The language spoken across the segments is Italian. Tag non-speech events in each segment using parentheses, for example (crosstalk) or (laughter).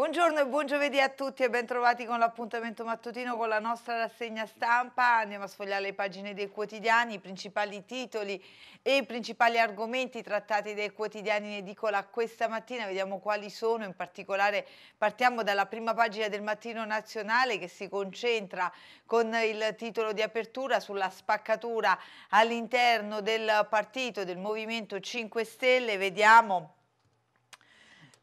Buongiorno e buon giovedì a tutti e bentrovati con l'appuntamento mattutino con la nostra rassegna stampa. Andiamo a sfogliare le pagine dei quotidiani, i principali titoli e i principali argomenti trattati dai quotidiani in edicola questa mattina. Vediamo quali sono, in particolare partiamo dalla prima pagina del Mattino Nazionale che si concentra con il titolo di apertura sulla spaccatura all'interno del partito del Movimento 5 Stelle. Vediamo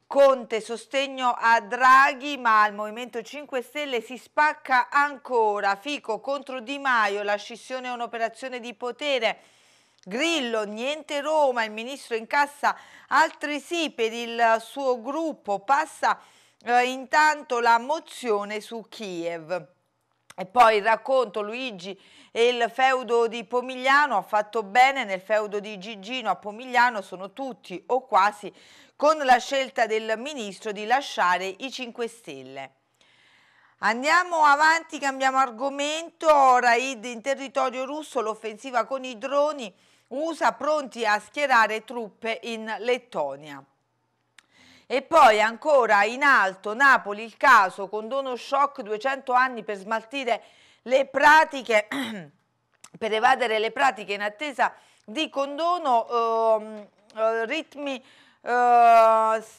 Conte sostegno a Draghi ma il Movimento 5 Stelle si spacca ancora, Fico contro Di Maio, la scissione è un'operazione di potere, Grillo niente Roma, il ministro incassa altresì per il suo gruppo, passa eh, intanto la mozione su Kiev. E poi il racconto Luigi e il feudo di Pomigliano ha fatto bene, nel feudo di Gigino a Pomigliano sono tutti o quasi con la scelta del Ministro di lasciare i 5 Stelle. Andiamo avanti, cambiamo argomento, Raid in territorio russo, l'offensiva con i droni, USA pronti a schierare truppe in Lettonia. E poi ancora in alto Napoli il caso, con dono shock 200 anni per smaltire le pratiche, (clears throat) per evadere le pratiche in attesa di condono, ehm, eh, ritmi Uh,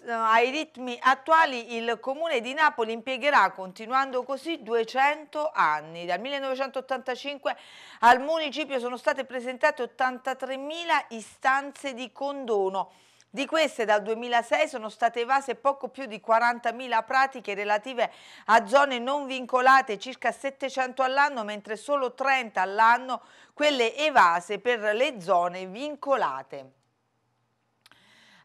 ai ritmi attuali il comune di Napoli impiegherà continuando così 200 anni dal 1985 al municipio sono state presentate 83.000 istanze di condono di queste dal 2006 sono state evase poco più di 40.000 pratiche relative a zone non vincolate, circa 700 all'anno, mentre solo 30 all'anno quelle evase per le zone vincolate.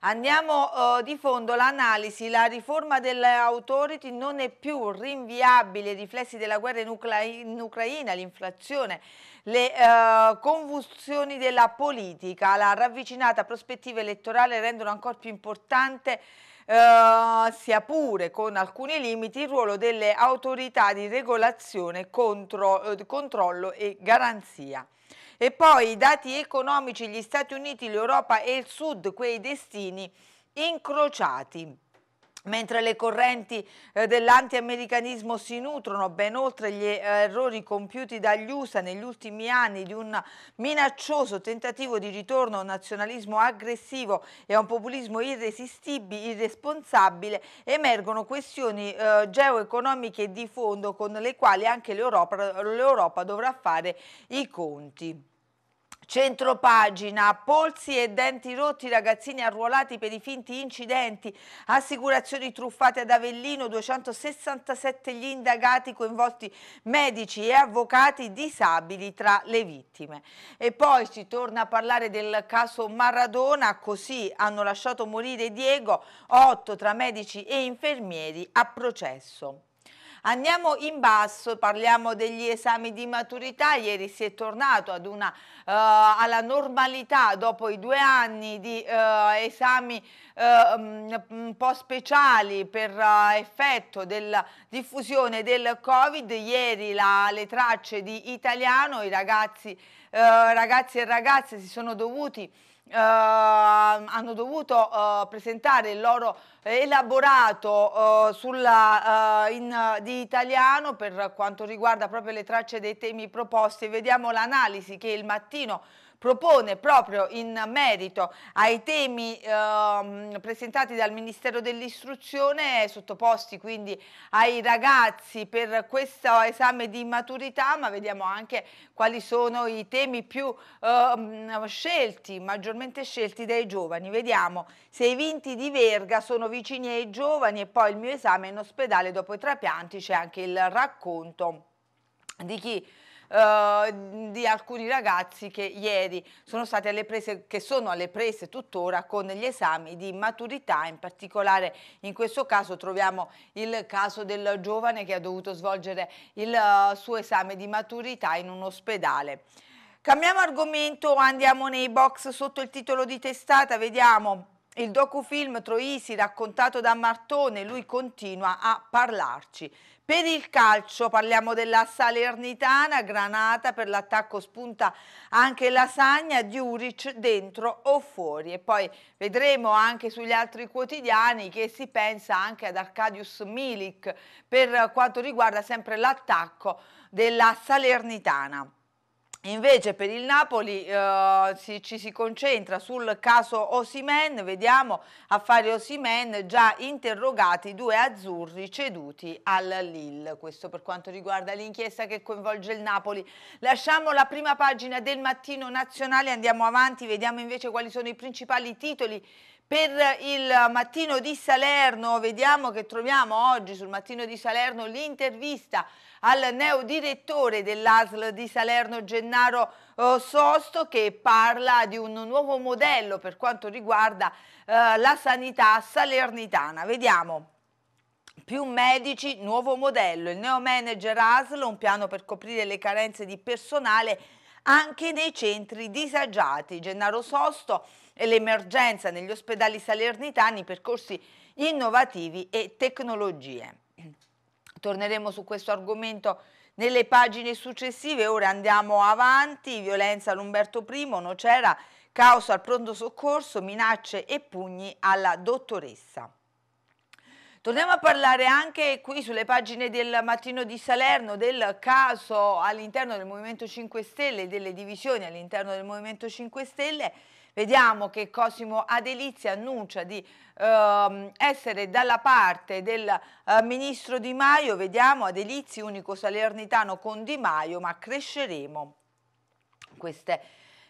Andiamo eh, di fondo l'analisi, la riforma dell'autority non è più rinviabile, i riflessi della guerra in, Ucra in Ucraina, l'inflazione, le eh, convulsioni della politica, la ravvicinata prospettiva elettorale rendono ancora più importante Uh, sia pure con alcuni limiti, il ruolo delle autorità di regolazione, contro, eh, controllo e garanzia. E poi i dati economici, gli Stati Uniti, l'Europa e il Sud, quei destini incrociati. Mentre le correnti eh, dell'antiamericanismo si nutrono ben oltre gli eh, errori compiuti dagli USA negli ultimi anni di un minaccioso tentativo di ritorno a un nazionalismo aggressivo e a un populismo irresistibile, irresponsabile, emergono questioni eh, geoeconomiche di fondo con le quali anche l'Europa dovrà fare i conti. Centropagina, polsi e denti rotti, ragazzini arruolati per i finti incidenti, assicurazioni truffate ad Avellino, 267 gli indagati coinvolti medici e avvocati disabili tra le vittime. E poi si torna a parlare del caso Maradona, così hanno lasciato morire Diego, 8 tra medici e infermieri a processo. Andiamo in basso, parliamo degli esami di maturità, ieri si è tornato una, uh, alla normalità dopo i due anni di uh, esami uh, un po' speciali per effetto della diffusione del Covid, ieri la, le tracce di italiano, i ragazzi, ragazzi e ragazze si sono dovuti eh, hanno dovuto eh, presentare il loro elaborato eh, sulla, eh, in, di italiano per quanto riguarda proprio le tracce dei temi proposti. Vediamo l'analisi che il mattino propone proprio in merito ai temi eh, presentati dal Ministero dell'Istruzione, sottoposti quindi ai ragazzi per questo esame di maturità, ma vediamo anche quali sono i temi più eh, scelti, maggiormente scelti dai giovani. Vediamo se i vinti di Verga sono vicini ai giovani e poi il mio esame in ospedale dopo i trapianti c'è anche il racconto di chi eh, di alcuni ragazzi che ieri sono stati alle prese, che sono alle prese tuttora con gli esami di maturità, in particolare in questo caso troviamo il caso del giovane che ha dovuto svolgere il eh, suo esame di maturità in un ospedale. Cambiamo argomento, andiamo nei box sotto il titolo di testata, vediamo il docufilm Troisi raccontato da Martone, lui continua a parlarci. Per il calcio parliamo della Salernitana, Granata per l'attacco spunta anche Lasagna, Djuric dentro o fuori e poi vedremo anche sugli altri quotidiani che si pensa anche ad Arcadius Milik per quanto riguarda sempre l'attacco della Salernitana. Invece per il Napoli eh, si, ci si concentra sul caso Osimen, vediamo affari Osimen già interrogati, due azzurri ceduti al Lille. Questo per quanto riguarda l'inchiesta che coinvolge il Napoli. Lasciamo la prima pagina del mattino nazionale, andiamo avanti, vediamo invece quali sono i principali titoli per il mattino di Salerno vediamo che troviamo oggi sul mattino di Salerno l'intervista al neo direttore dell'ASL di Salerno Gennaro eh, Sosto che parla di un nuovo modello per quanto riguarda eh, la sanità salernitana. Vediamo. Più medici, nuovo modello. Il neo manager ASL, un piano per coprire le carenze di personale anche nei centri disagiati. Gennaro Sosto e l'emergenza negli ospedali salernitani, percorsi innovativi e tecnologie. Torneremo su questo argomento nelle pagine successive, ora andiamo avanti, violenza all'Umberto I, Nocera, caos al pronto soccorso, minacce e pugni alla dottoressa. Torniamo a parlare anche qui sulle pagine del Mattino di Salerno del caso all'interno del Movimento 5 Stelle e delle divisioni all'interno del Movimento 5 Stelle. Vediamo che Cosimo Adelizia annuncia di ehm, essere dalla parte del eh, ministro Di Maio. Vediamo Adelizzi, unico salernitano con Di Maio, ma cresceremo. Queste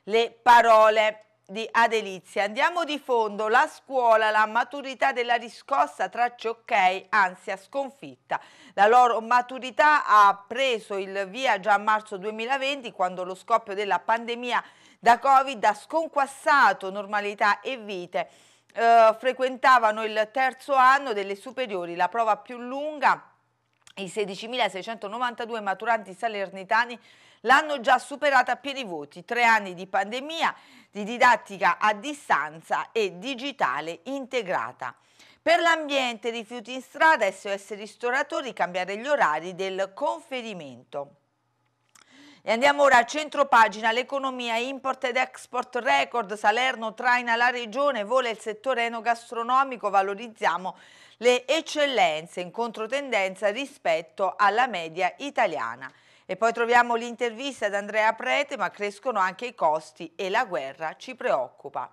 le parole di Adelizia. Andiamo di fondo, la scuola, la maturità della riscossa, tracce ok, ansia sconfitta. La loro maturità ha preso il via già a marzo 2020 quando lo scoppio della pandemia da Covid ha sconquassato normalità e vite. Eh, frequentavano il terzo anno delle superiori, la prova più lunga i 16.692 maturanti salernitani l'hanno già superata a pieni voti, tre anni di pandemia, di didattica a distanza e digitale integrata. Per l'ambiente, rifiuti in strada, SOS ristoratori, cambiare gli orari del conferimento. E andiamo ora a centro pagina, l'economia import ed export record, Salerno traina la regione, vola il settore enogastronomico, valorizziamo le eccellenze in controtendenza rispetto alla media italiana. E poi troviamo l'intervista ad Andrea Prete, ma crescono anche i costi e la guerra ci preoccupa.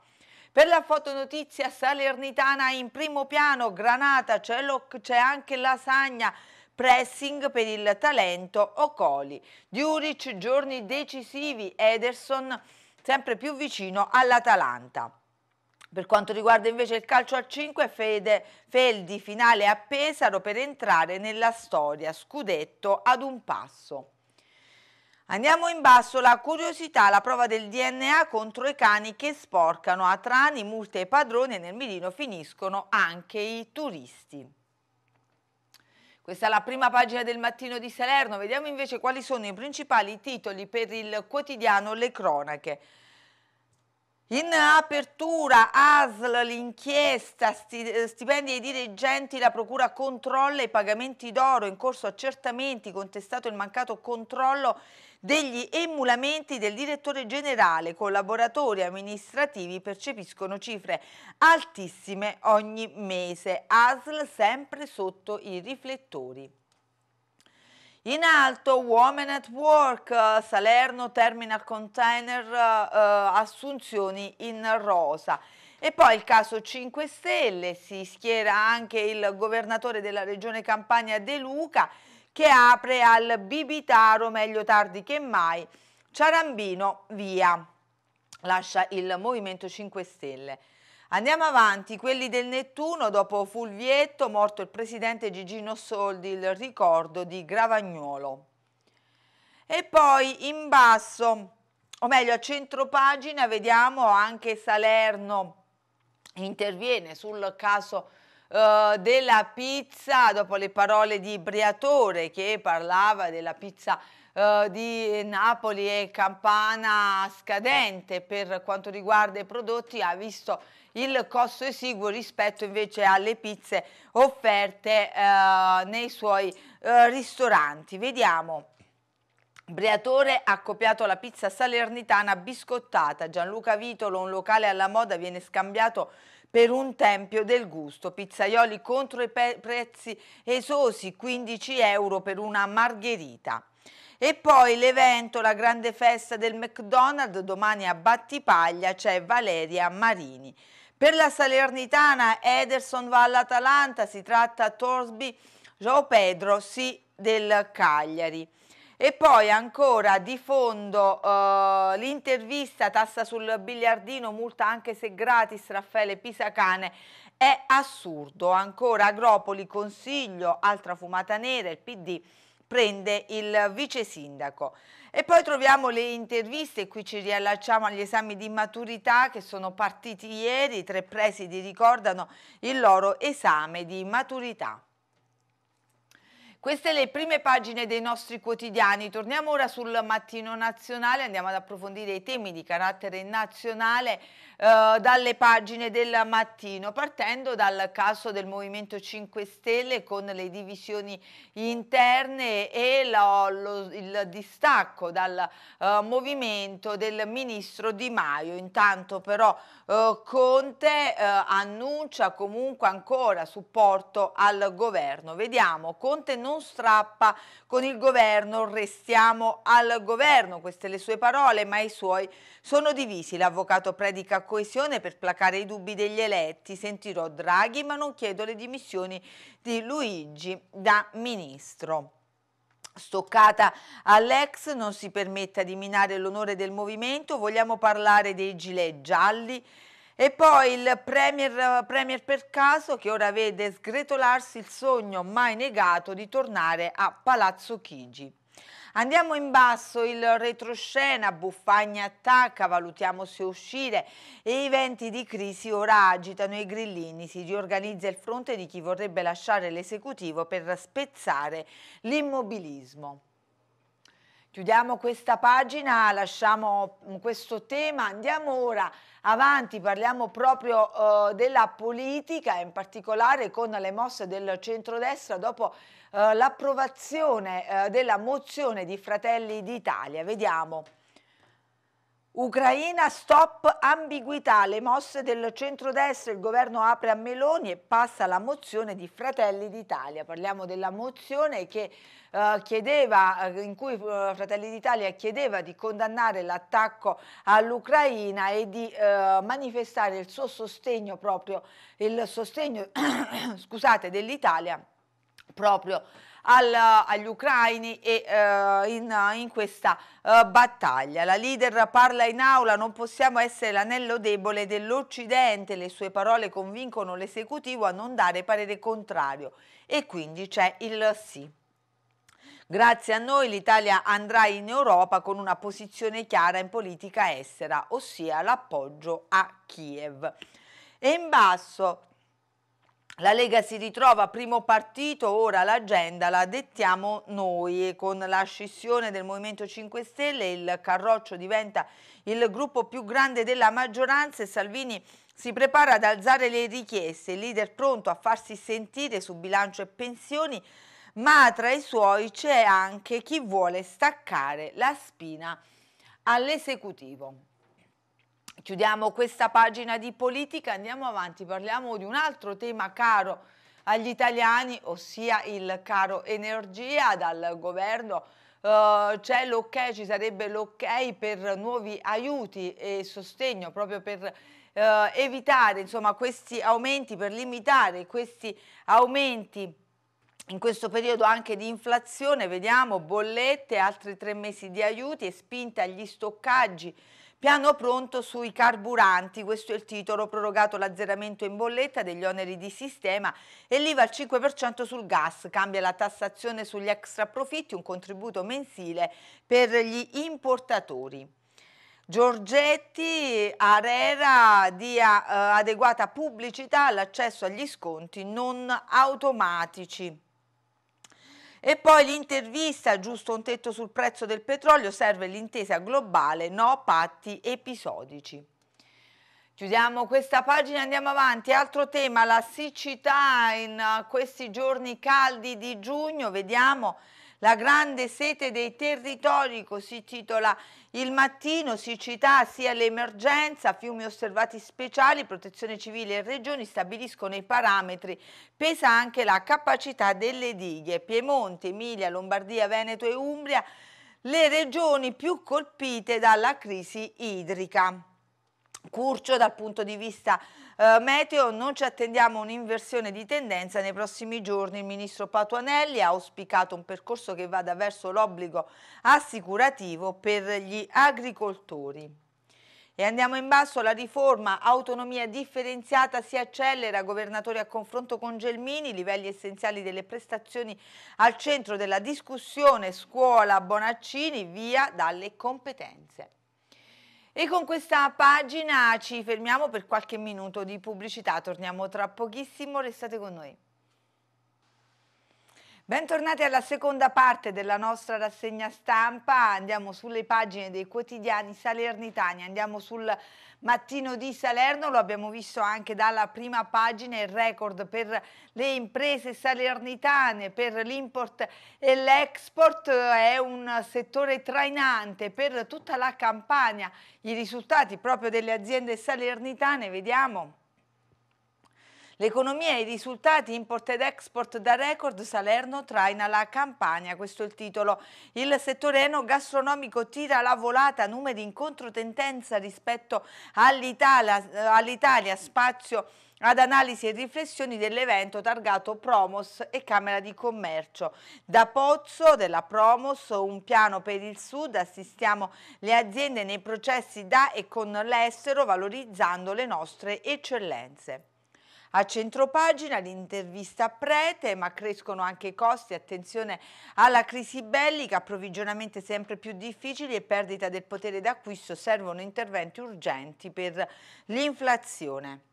Per la fotonotizia salernitana in primo piano, Granata, c'è anche Lasagna, pressing per il talento Ocoli. Diuric, giorni decisivi, Ederson sempre più vicino all'Atalanta. Per quanto riguarda invece il calcio a 5, Fede Feldi finale a Pesaro per entrare nella storia, scudetto ad un passo. Andiamo in basso, la curiosità, la prova del DNA contro i cani che sporcano a trani, multe e padroni e nel mirino finiscono anche i turisti. Questa è la prima pagina del mattino di Salerno, vediamo invece quali sono i principali titoli per il quotidiano Le Cronache. In apertura ASL l'inchiesta, eh, stipendi ai dirigenti, la procura controlla i pagamenti d'oro, in corso accertamenti, contestato il mancato controllo degli emulamenti del direttore generale, collaboratori amministrativi percepiscono cifre altissime ogni mese, ASL sempre sotto i riflettori. In alto Women at Work, eh, Salerno Terminal Container, eh, eh, assunzioni in rosa. E poi il caso 5 Stelle, si schiera anche il governatore della regione Campania De Luca che apre al Bibitaro, meglio tardi che mai, Ciarambino via, lascia il Movimento 5 Stelle. Andiamo avanti, quelli del Nettuno, dopo Fulvietto, morto il presidente Gigino Soldi, il ricordo di Gravagnolo. E poi in basso, o meglio a centro pagina, vediamo anche Salerno interviene sul caso eh, della pizza, dopo le parole di Briatore che parlava della pizza eh, di Napoli e Campana scadente per quanto riguarda i prodotti ha visto il costo esiguo rispetto invece alle pizze offerte eh, nei suoi eh, ristoranti. Vediamo. Breatore ha copiato la pizza salernitana biscottata. Gianluca Vitolo, un locale alla moda, viene scambiato per un tempio del gusto. Pizzaioli contro i prezzi esosi, 15 euro per una margherita. E poi l'evento, la grande festa del McDonald's, domani a Battipaglia c'è Valeria Marini. Per la Salernitana Ederson va all'Atalanta, si tratta Torsby, Joao Pedro, sì del Cagliari. E poi ancora di fondo eh, l'intervista tassa sul biliardino, multa anche se gratis, Raffaele Pisacane è assurdo. Ancora Agropoli, consiglio, altra fumata nera, il PD prende il vice sindaco. E poi troviamo le interviste, qui ci riallacciamo agli esami di maturità che sono partiti ieri, i tre presidi ricordano il loro esame di maturità. Queste le prime pagine dei nostri quotidiani. Torniamo ora sul mattino nazionale, andiamo ad approfondire i temi di carattere nazionale eh, dalle pagine del mattino, partendo dal caso del Movimento 5 Stelle con le divisioni interne e lo, lo, il distacco dal eh, movimento del ministro Di Maio. Intanto però eh, Conte eh, annuncia comunque ancora supporto al governo. Vediamo, Conte non non strappa con il governo, restiamo al governo. Queste le sue parole, ma i suoi sono divisi. L'avvocato predica coesione per placare i dubbi degli eletti. Sentirò Draghi, ma non chiedo le dimissioni di Luigi da ministro. Stoccata all'ex, non si permetta di minare l'onore del movimento, vogliamo parlare dei gilet gialli e poi il premier, premier, per caso che ora vede sgretolarsi il sogno mai negato di tornare a Palazzo Chigi. Andiamo in basso, il retroscena, Buffagna attacca, valutiamo se uscire e i venti di crisi ora agitano i grillini, si riorganizza il fronte di chi vorrebbe lasciare l'esecutivo per spezzare l'immobilismo. Chiudiamo questa pagina, lasciamo questo tema, andiamo ora avanti, parliamo proprio eh, della politica, in particolare con le mosse del centrodestra dopo eh, l'approvazione eh, della mozione di Fratelli d'Italia. Vediamo. Ucraina stop ambiguità, le mosse del centrodestra, il governo apre a Meloni e passa la mozione di Fratelli d'Italia. Parliamo della mozione che, eh, chiedeva, eh, in cui eh, Fratelli d'Italia chiedeva di condannare l'attacco all'Ucraina e di eh, manifestare il suo sostegno proprio, il sostegno (coughs) dell'Italia proprio al, agli ucraini e uh, in, in, questa uh, battaglia. La leader parla in aula, non possiamo essere l'anello debole dell'Occidente, le sue parole convincono l'esecutivo a non dare parere contrario e quindi c'è il sì. Grazie a noi l'Italia andrà in Europa con una posizione chiara in politica estera, ossia l'appoggio a Kiev. E in basso la Lega si ritrova primo partito, ora l'agenda la dettiamo noi. Con la scissione del Movimento 5 Stelle il Carroccio diventa il gruppo più grande della maggioranza e Salvini si prepara ad alzare le richieste. Il leader pronto a farsi sentire su bilancio e pensioni, ma tra i suoi c'è anche chi vuole staccare la spina all'esecutivo. Chiudiamo questa pagina di politica, andiamo avanti, parliamo di un altro tema caro agli italiani, ossia il caro energia dal governo. Uh, c'è l'ok, ci sarebbe l'ok per nuovi aiuti e sostegno proprio per uh, evitare insomma, questi aumenti, per limitare questi aumenti in questo periodo anche di inflazione. Vediamo bollette, altri tre mesi di aiuti e spinta agli stoccaggi Piano pronto sui carburanti, questo è il titolo, prorogato l'azzeramento in bolletta degli oneri di sistema e l'IVA al 5% sul gas, cambia la tassazione sugli extra profitti, un contributo mensile per gli importatori. Giorgetti, Arera dia eh, adeguata pubblicità all'accesso agli sconti non automatici. E poi l'intervista, giusto un tetto sul prezzo del petrolio, serve l'intesa globale, no patti episodici. Chiudiamo questa pagina e andiamo avanti. Altro tema, la siccità in eh, questi giorni caldi di giugno, vediamo la grande sete dei territori, così titola il mattino, siccità sia l'emergenza, fiumi osservati speciali, protezione civile e regioni stabiliscono i parametri, pesa anche la capacità delle dighe. Piemonte, Emilia, Lombardia, Veneto e Umbria, le regioni più colpite dalla crisi idrica. Curcio dal punto di vista Uh, meteo non ci attendiamo un'inversione di tendenza nei prossimi giorni. Il ministro Patuanelli ha auspicato un percorso che vada verso l'obbligo assicurativo per gli agricoltori. E andiamo in basso, la riforma autonomia differenziata si accelera, governatori a confronto con Gelmini, livelli essenziali delle prestazioni al centro della discussione, scuola Bonaccini, via dalle competenze. E con questa pagina ci fermiamo per qualche minuto di pubblicità, torniamo tra pochissimo, restate con noi. Bentornati alla seconda parte della nostra rassegna stampa, andiamo sulle pagine dei quotidiani salernitani, andiamo sul mattino di Salerno, lo abbiamo visto anche dalla prima pagina, il record per le imprese salernitane, per l'import e l'export, è un settore trainante per tutta la Campania, i risultati proprio delle aziende salernitane, vediamo. L'economia e i risultati import ed export da record Salerno traina la Campania, questo è il titolo. Il settore enogastronomico tira la volata, numeri in controtendenza rispetto all'Italia, all spazio ad analisi e riflessioni dell'evento targato Promos e Camera di Commercio. Da Pozzo della Promos, un piano per il Sud, assistiamo le aziende nei processi da e con l'estero valorizzando le nostre eccellenze. A centropagina l'intervista a Prete, ma crescono anche i costi, attenzione alla crisi bellica, approvvigionamenti sempre più difficili e perdita del potere d'acquisto, servono interventi urgenti per l'inflazione.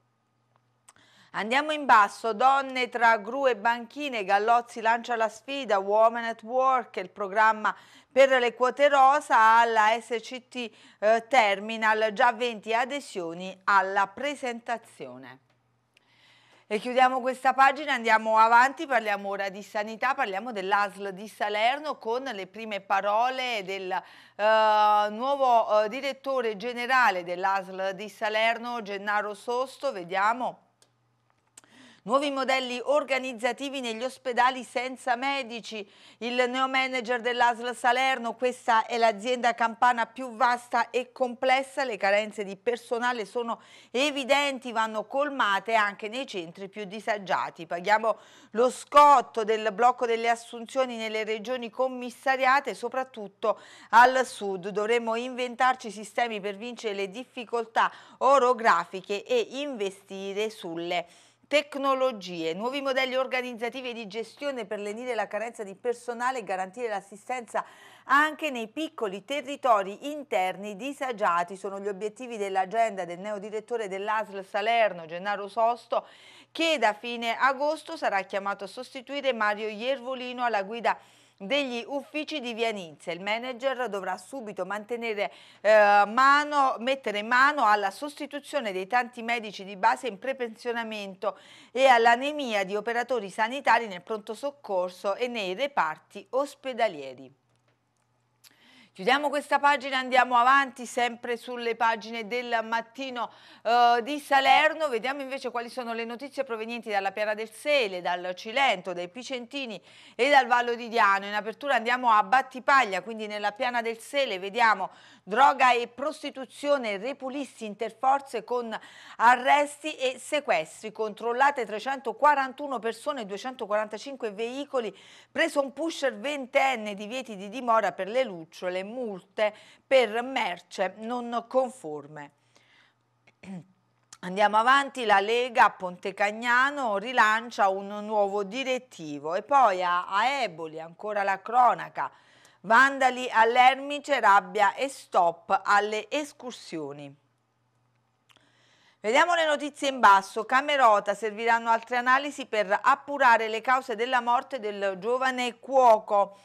Andiamo in basso, donne tra gru e banchine, Gallozzi lancia la sfida, Women at Work, il programma per le quote rosa alla SCT eh, Terminal, già 20 adesioni alla presentazione. E chiudiamo questa pagina, andiamo avanti, parliamo ora di sanità, parliamo dell'ASL di Salerno con le prime parole del eh, nuovo eh, direttore generale dell'ASL di Salerno, Gennaro Sosto, vediamo. Nuovi modelli organizzativi negli ospedali senza medici. Il neo manager dell'ASL Salerno, questa è l'azienda campana più vasta e complessa. Le carenze di personale sono evidenti, vanno colmate anche nei centri più disagiati. Paghiamo lo scotto del blocco delle assunzioni nelle regioni commissariate, soprattutto al sud. Dovremmo inventarci sistemi per vincere le difficoltà orografiche e investire sulle Tecnologie, nuovi modelli organizzativi e di gestione per lenire la carenza di personale e garantire l'assistenza anche nei piccoli territori interni disagiati sono gli obiettivi dell'agenda del neodirettore dell'ASL Salerno Gennaro Sosto che da fine agosto sarà chiamato a sostituire Mario Iervolino alla guida degli uffici di Via Nizia. Il manager dovrà subito mantenere, eh, mano, mettere mano alla sostituzione dei tanti medici di base in prepensionamento e all'anemia di operatori sanitari nel pronto soccorso e nei reparti ospedalieri. Chiudiamo questa pagina, andiamo avanti sempre sulle pagine del mattino eh, di Salerno, vediamo invece quali sono le notizie provenienti dalla Piana del Sele, dal Cilento, dai Picentini e dal Vallo di Diano. In apertura andiamo a Battipaglia, quindi nella Piana del Sele, vediamo droga e prostituzione, repulisti interforze con arresti e sequestri, controllate 341 persone, 245 veicoli, preso un pusher ventenne, divieti di dimora per le lucciole, multe per merce non conforme. Andiamo avanti, la Lega a Pontecagnano rilancia un nuovo direttivo e poi a, a Eboli, ancora la cronaca, Vandali all'ermice, rabbia e stop alle escursioni. Vediamo le notizie in basso. Camerota serviranno altre analisi per appurare le cause della morte del giovane cuoco.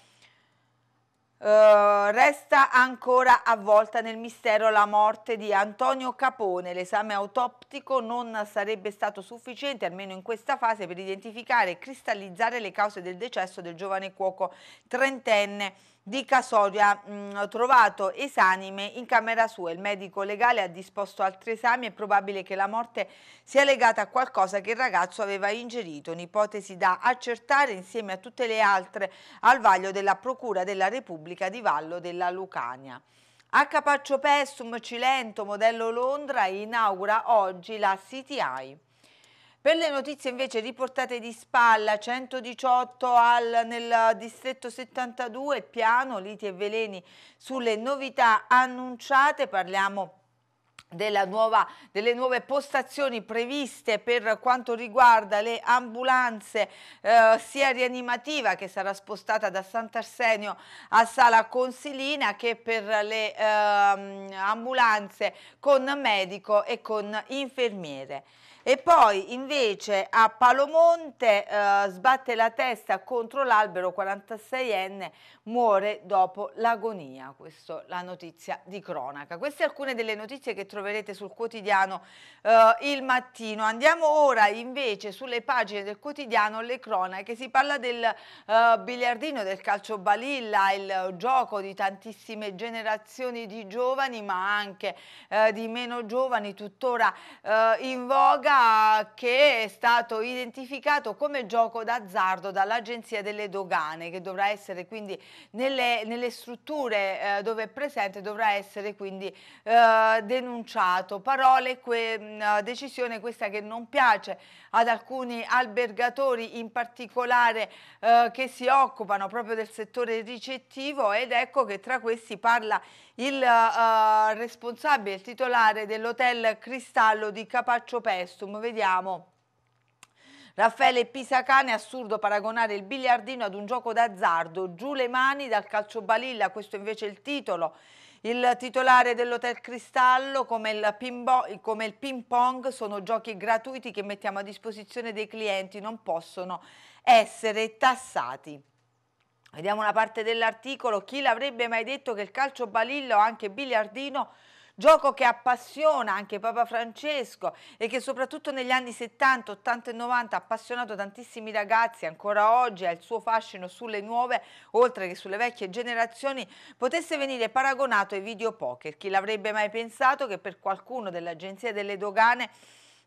Uh, resta ancora avvolta nel mistero la morte di Antonio Capone. L'esame autoptico non sarebbe stato sufficiente, almeno in questa fase, per identificare e cristallizzare le cause del decesso del giovane cuoco trentenne di Casoria mh, mm, trovato esanime in camera sua. Il medico legale ha disposto altri esami. È probabile che la morte sia legata a qualcosa che il ragazzo aveva ingerito. Un'ipotesi da accertare insieme a tutte le altre al vaglio della Procura della Repubblica di Vallo della Lucania. A Capaccio Pessum, Cilento, modello Londra, inaugura oggi la CTI. Per le notizie invece riportate di spalla, 118 al, nel distretto 72, piano, liti e veleni sulle novità annunciate, parliamo Nuova, delle nuove postazioni previste per quanto riguarda le ambulanze eh, sia rianimativa che sarà spostata da Sant'Arsenio a Sala Consilina che per le eh, ambulanze con medico e con infermiere. E poi invece a Palomonte eh, sbatte la testa contro l'albero, 46enne muore dopo l'agonia. Questa è la notizia di cronaca. Queste alcune delle notizie che troverete sul quotidiano eh, il mattino. Andiamo ora invece sulle pagine del quotidiano Le cronache. Si parla del eh, biliardino, del calcio balilla, il gioco di tantissime generazioni di giovani ma anche eh, di meno giovani tuttora eh, in voga Italia che è stato identificato come gioco d'azzardo dall'Agenzia delle Dogane che dovrà essere quindi nelle, nelle strutture eh, dove è presente dovrà essere quindi eh, denunciato. Parole, que, decisione questa che non piace ad alcuni albergatori in particolare eh, che si occupano proprio del settore ricettivo ed ecco che tra questi parla il uh, responsabile, il titolare dell'hotel Cristallo di Capaccio Pestum. Vediamo. Raffaele Pisacane, assurdo paragonare il biliardino ad un gioco d'azzardo, giù le mani dal calcio balilla, questo invece è il titolo. Il titolare dell'Hotel Cristallo, come il, come il ping pong, sono giochi gratuiti che mettiamo a disposizione dei clienti, non possono essere tassati. Vediamo una parte dell'articolo, chi l'avrebbe mai detto che il calcio balillo, o anche biliardino, gioco che appassiona anche Papa Francesco e che soprattutto negli anni 70, 80 e 90 ha appassionato tantissimi ragazzi, ancora oggi ha il suo fascino sulle nuove, oltre che sulle vecchie generazioni, potesse venire paragonato ai videopoker. Chi l'avrebbe mai pensato che per qualcuno dell'Agenzia delle Dogane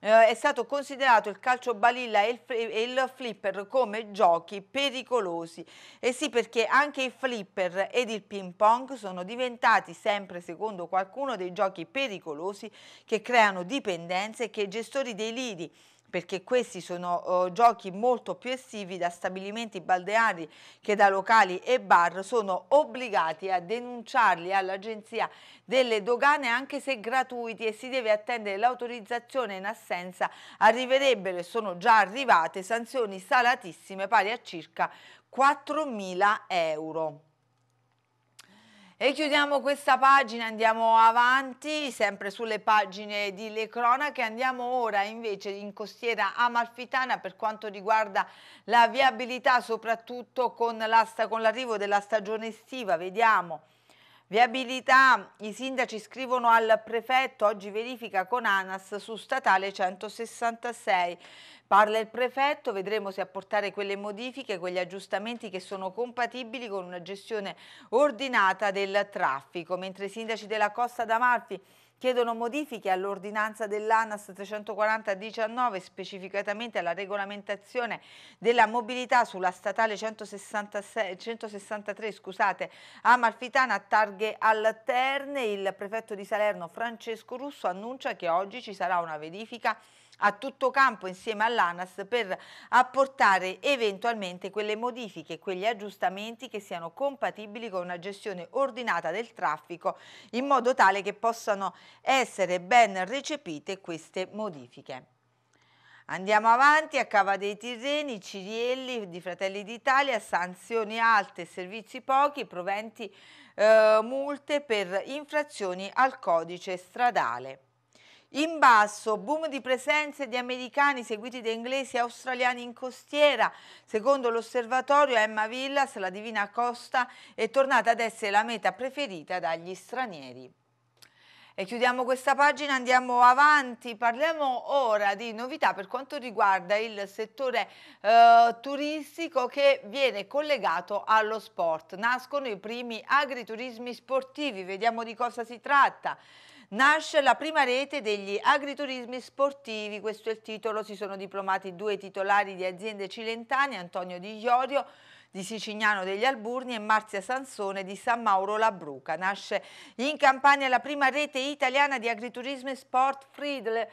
eh, è stato considerato il calcio balilla e il, e il, flipper come giochi pericolosi. E eh sì, perché anche il flipper ed il ping pong sono diventati sempre, secondo qualcuno, dei giochi pericolosi che creano dipendenze e che i gestori dei lidi perché questi sono eh, giochi molto più estivi da stabilimenti balneari che da locali e bar sono obbligati a denunciarli all'agenzia delle dogane anche se gratuiti e si deve attendere l'autorizzazione in assenza arriverebbero e sono già arrivate sanzioni salatissime pari a circa 4.000 euro. E chiudiamo questa pagina, andiamo avanti, sempre sulle pagine di Le Cronache, andiamo ora invece in costiera amalfitana per quanto riguarda la viabilità, soprattutto con l'arrivo della stagione estiva, vediamo. Viabilità, i sindaci scrivono al prefetto, oggi verifica con ANAS su statale 166. Parla il prefetto, vedremo se apportare quelle modifiche, quegli aggiustamenti che sono compatibili con una gestione ordinata del traffico, mentre i sindaci della Costa d'Amalfi chiedono modifiche all'ordinanza dell'ANAS 340-19 specificatamente alla regolamentazione della mobilità sulla statale 166, 163 scusate, Amalfitana a targhe alterne. Il prefetto di Salerno Francesco Russo annuncia che oggi ci sarà una verifica a tutto campo insieme all'ANAS per apportare eventualmente quelle modifiche, quegli aggiustamenti che siano compatibili con una gestione ordinata del traffico in modo tale che possano essere ben recepite queste modifiche. Andiamo avanti a Cava dei Tirreni, Cirielli di Fratelli d'Italia, sanzioni alte, e servizi pochi, proventi eh, multe per infrazioni al codice stradale. In basso, boom di presenze di americani seguiti da inglesi e australiani in costiera. Secondo l'osservatorio Emma Villas, la Divina Costa è tornata ad essere la meta preferita dagli stranieri. E chiudiamo questa pagina, andiamo avanti, parliamo ora di novità per quanto riguarda il settore eh, turistico che viene collegato allo sport. Nascono i primi agriturismi sportivi, vediamo di cosa si tratta. Nasce la prima rete degli agriturismi sportivi, questo è il titolo, si sono diplomati due titolari di aziende cilentane, Antonio Di Iorio di Sicignano degli Alburni e Marzia Sansone di San Mauro Labruca. Nasce in Campania la prima rete italiana di agriturismo e sport Friedl, eh,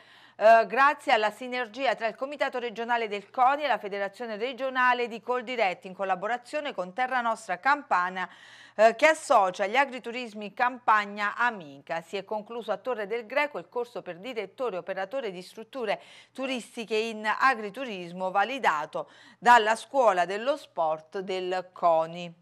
grazie alla sinergia tra il Comitato regionale del CONI e la Federazione regionale di Coldiretti in collaborazione con Terra Nostra Campana eh, che associa gli agriturismi Campagna Amica. Si è concluso a Torre del Greco il corso per direttore e operatore di strutture turistiche in agriturismo validato dalla Scuola dello Sport del CONI.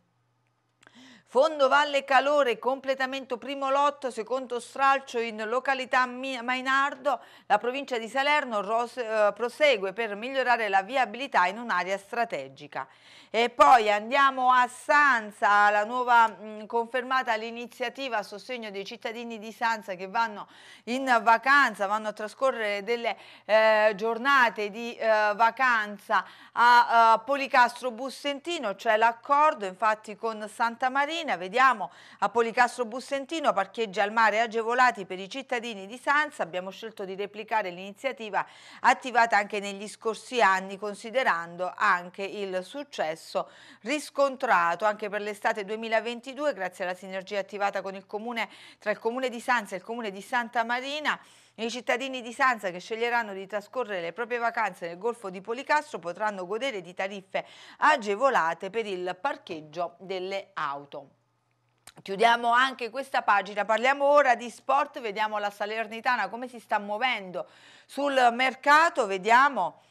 Fondo Valle Calore, completamento primo lotto, secondo stralcio in località Mainardo, la provincia di Salerno eh, prosegue per migliorare la viabilità in un'area strategica. E poi andiamo a Sanza, la nuova confermata l'iniziativa a sostegno dei cittadini di Sanza che vanno in vacanza, vanno a trascorrere delle eh, giornate di eh, vacanza a eh, Policastro Bussentino, c'è cioè l'accordo infatti con Santa Maria Marina, vediamo a Policastro Bussentino, parcheggi al mare agevolati per i cittadini di Sanza, abbiamo scelto di replicare l'iniziativa attivata anche negli scorsi anni considerando anche il successo riscontrato anche per l'estate 2022 grazie alla sinergia attivata con il comune, tra il comune di Sanza e il comune di Santa Marina i cittadini di Sanza che sceglieranno di trascorrere le proprie vacanze nel Golfo di Policastro potranno godere di tariffe agevolate per il parcheggio delle auto. Chiudiamo anche questa pagina, parliamo ora di sport, vediamo la Salernitana come si sta muovendo sul mercato, vediamo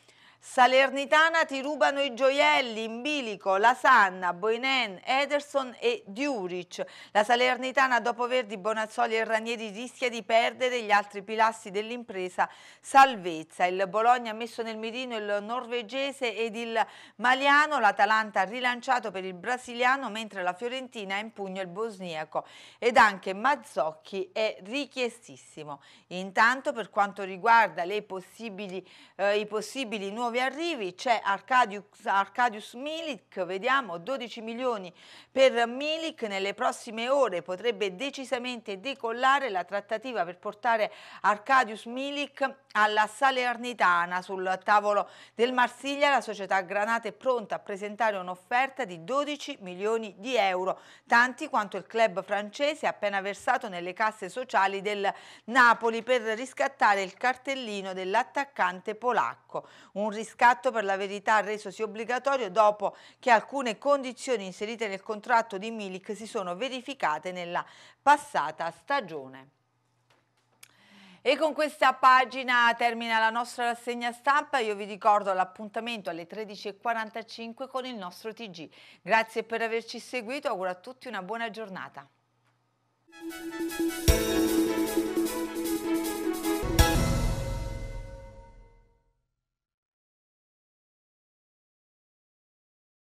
Salernitana ti rubano i gioielli in bilico, Lasanna, Boinen, Ederson e Diuric. La Salernitana dopo Verdi, Bonazzoli e Ranieri rischia di perdere gli altri pilastri dell'impresa salvezza. Il Bologna ha messo nel mirino il norvegese ed il maliano, l'Atalanta ha rilanciato per il brasiliano mentre la Fiorentina ha in pugno il bosniaco ed anche Mazzocchi è richiestissimo. Intanto per quanto riguarda le possibili, eh, i possibili nuovi nuovi arrivi, c'è Arcadius, Arcadius Milik, vediamo 12 milioni per Milik, nelle prossime ore potrebbe decisamente decollare la trattativa per portare Arcadius Milik alla Salernitana sul tavolo del Marsiglia la società Granata è pronta a presentare un'offerta di 12 milioni di euro tanti quanto il club francese ha appena versato nelle casse sociali del Napoli per riscattare il cartellino dell'attaccante polacco un riscatto per la verità resosi obbligatorio dopo che alcune condizioni inserite nel contratto di Milik si sono verificate nella passata stagione. E con questa pagina termina la nostra rassegna stampa. Io vi ricordo l'appuntamento alle 13.45 con il nostro TG. Grazie per averci seguito, auguro a tutti una buona giornata.